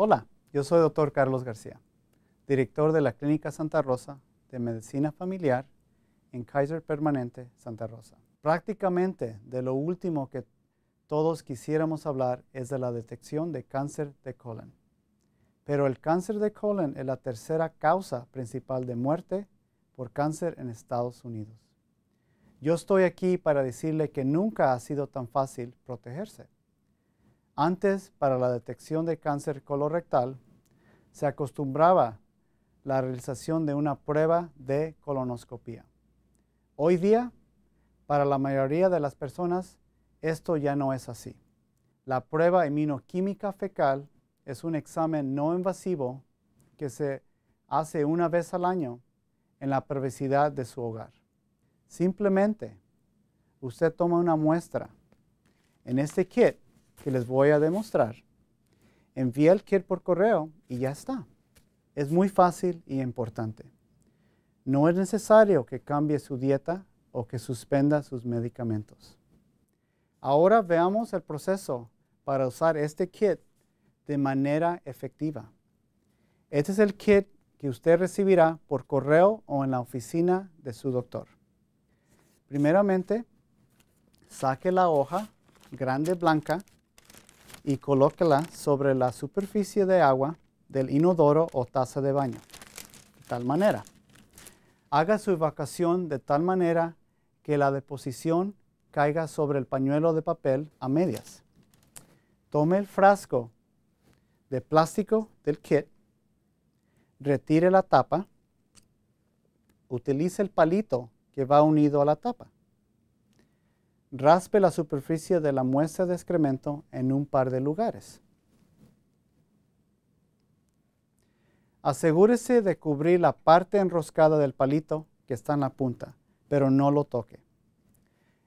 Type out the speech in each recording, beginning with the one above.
Hola, yo soy doctor Carlos García, director de la Clínica Santa Rosa de Medicina Familiar en Kaiser Permanente Santa Rosa. Prácticamente de lo último que todos quisiéramos hablar es de la detección de cáncer de colon. Pero el cáncer de colon es la tercera causa principal de muerte por cáncer en Estados Unidos. Yo estoy aquí para decirle que nunca ha sido tan fácil protegerse. Antes, para la detección de cáncer colorectal, se acostumbraba la realización de una prueba de colonoscopía. Hoy día, para la mayoría de las personas, esto ya no es así. La prueba minoquímica fecal es un examen no invasivo que se hace una vez al año en la privacidad de su hogar. Simplemente, usted toma una muestra. En este kit que les voy a demostrar. envíe el kit por correo y ya está. Es muy fácil y importante. No es necesario que cambie su dieta o que suspenda sus medicamentos. Ahora veamos el proceso para usar este kit de manera efectiva. Este es el kit que usted recibirá por correo o en la oficina de su doctor. Primeramente, saque la hoja grande blanca y colóquela sobre la superficie de agua del inodoro o taza de baño. De tal manera, haga su evacuación de tal manera que la deposición caiga sobre el pañuelo de papel a medias. Tome el frasco de plástico del kit, retire la tapa, utilice el palito que va unido a la tapa raspe la superficie de la muestra de excremento en un par de lugares. Asegúrese de cubrir la parte enroscada del palito que está en la punta, pero no lo toque.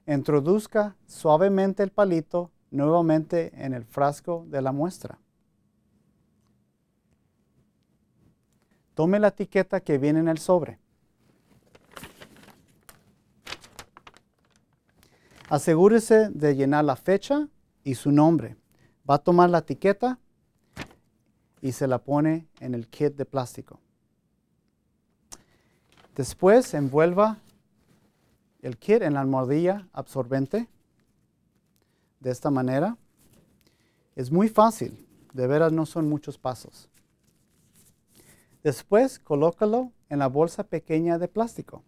Introduzca suavemente el palito nuevamente en el frasco de la muestra. Tome la etiqueta que viene en el sobre. Asegúrese de llenar la fecha y su nombre. Va a tomar la etiqueta y se la pone en el kit de plástico. Después envuelva el kit en la almohadilla absorbente de esta manera. Es muy fácil, de veras no son muchos pasos. Después colócalo en la bolsa pequeña de plástico.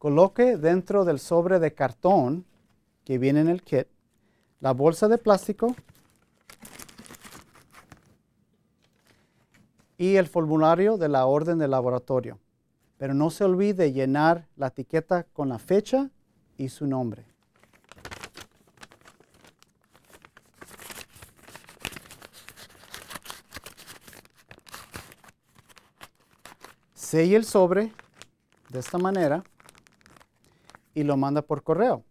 Coloque dentro del sobre de cartón que viene en el kit la bolsa de plástico y el formulario de la orden de laboratorio. Pero no se olvide llenar la etiqueta con la fecha y su nombre. Selle el sobre de esta manera y lo manda por correo.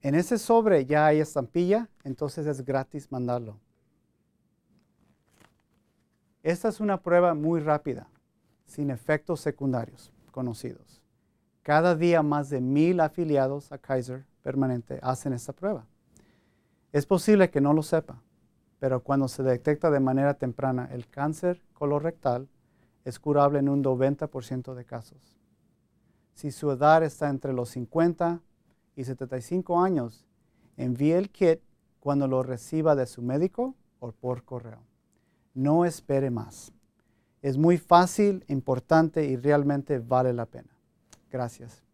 En ese sobre ya hay estampilla, entonces es gratis mandarlo. Esta es una prueba muy rápida, sin efectos secundarios conocidos. Cada día más de mil afiliados a Kaiser Permanente hacen esta prueba. Es posible que no lo sepa, pero cuando se detecta de manera temprana el cáncer colorectal, es curable en un 90% de casos. Si su edad está entre los 50 y 75 años, envíe el kit cuando lo reciba de su médico o por correo. No espere más. Es muy fácil, importante y realmente vale la pena. Gracias.